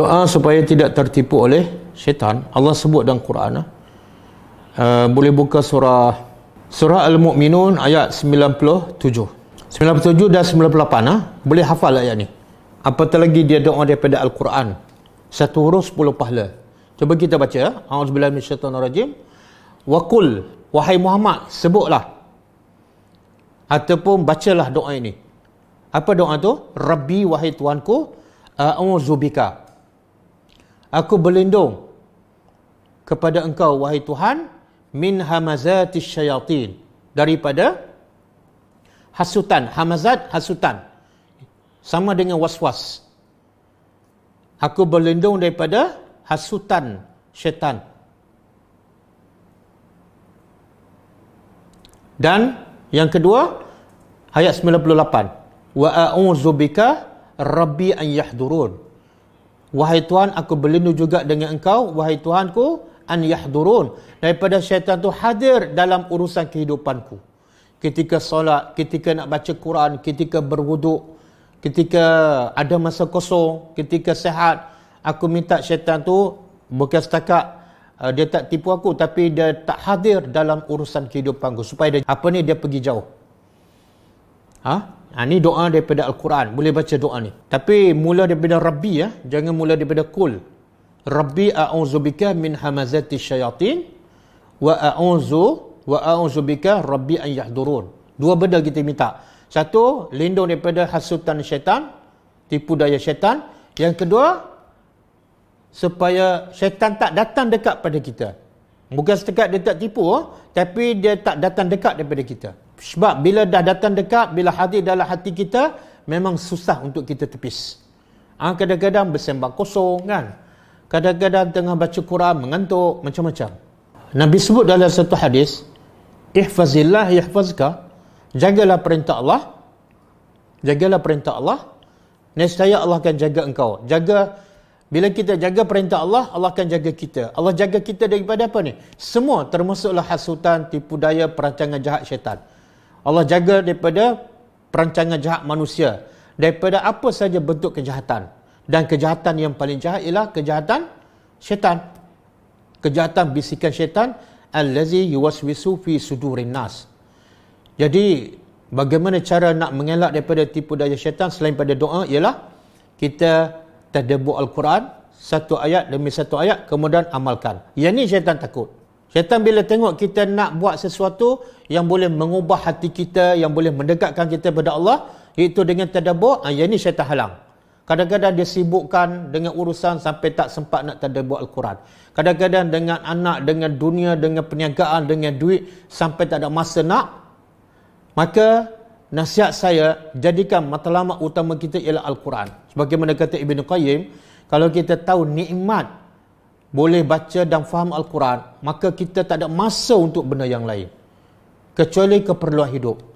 doa supaya tidak tertipu oleh syaitan Allah sebut dalam Quran uh, boleh buka surah surah Al-Mu'minun ayat 97 97 dan 98 uh, ah. boleh hafal ayat ni apatah lagi dia doa daripada Al-Quran satu huruf sepuluh pahala cuba kita baca ah. A'udzubillah min syaitan rajim Waqul Wahai Muhammad sebutlah ataupun bacalah doa ini apa doa tu? Rabbi wahai Tuanku A'udzubika uh, Aku berlindung kepada engkau wahai Tuhan min hamazatis syayatin daripada hasutan hamazat hasutan sama dengan waswas aku berlindung daripada hasutan syaitan dan yang kedua ayat 98 wa a'udzu bika rabbi an yahdurun Wahai Tuhan, aku berlindung juga dengan engkau. Wahai Tuhanku, an yahdurun. Daripada syaitan tu hadir dalam urusan kehidupanku. Ketika solat, ketika nak baca Quran, ketika berwuduk, ketika ada masa kosong, ketika sehat, aku minta syaitan tu bukan setakat uh, dia tak tipu aku tapi dia tak hadir dalam urusan kehidupanku supaya dia apa ni dia pergi jauh. Ha? Ha, ni doa daripada Al-Quran. Boleh baca doa ni. Tapi mula daripada Rabbi ya. Jangan mula daripada Kul. Rabbi a'udzubika min hamazati syayatin wa a'udzu wa a'udzubika rabbi an yahdurun. Dua benda kita minta. Satu, lindung daripada hasutan syaitan, tipu daya syaitan. Yang kedua, supaya syaitan tak datang dekat pada kita. Bukan setakat dia tak tipu, tapi dia tak datang dekat daripada kita. Sebab bila dah datang dekat, bila hadir dalam hati kita, memang susah untuk kita tepis. Ha, kadang-kadang bersembang kosong kan. Kadang-kadang tengah baca Quran, mengantuk, macam-macam. Nabi sebut dalam satu hadis, Ihfazillah yahfazka. Jagalah perintah Allah. Jagalah perintah Allah. Nescaya Allah akan jaga engkau. Jaga bila kita jaga perintah Allah, Allah akan jaga kita. Allah jaga kita daripada apa ni? Semua termasuklah hasutan, tipu daya, perancangan jahat syaitan. Allah jaga daripada perancangan jahat manusia daripada apa saja bentuk kejahatan dan kejahatan yang paling jahat ialah kejahatan syaitan kejahatan bisikan syaitan allazi yuwaswisu fi sudurin nas jadi bagaimana cara nak mengelak daripada tipu daya syaitan selain pada doa ialah kita tadabbur al-Quran satu ayat demi satu ayat kemudian amalkan yang ni syaitan takut Syaitan bila tengok kita nak buat sesuatu yang boleh mengubah hati kita, yang boleh mendekatkan kita kepada Allah, itu dengan tadabur, ha, ah, yang ini syaitan halang. Kadang-kadang dia sibukkan dengan urusan sampai tak sempat nak tadabur Al-Quran. Kadang-kadang dengan anak, dengan dunia, dengan perniagaan, dengan duit, sampai tak ada masa nak. Maka nasihat saya, jadikan matlamat utama kita ialah Al-Quran. Sebagaimana kata Ibn Qayyim, kalau kita tahu nikmat boleh baca dan faham Al-Quran, maka kita tak ada masa untuk benda yang lain. Kecuali keperluan hidup.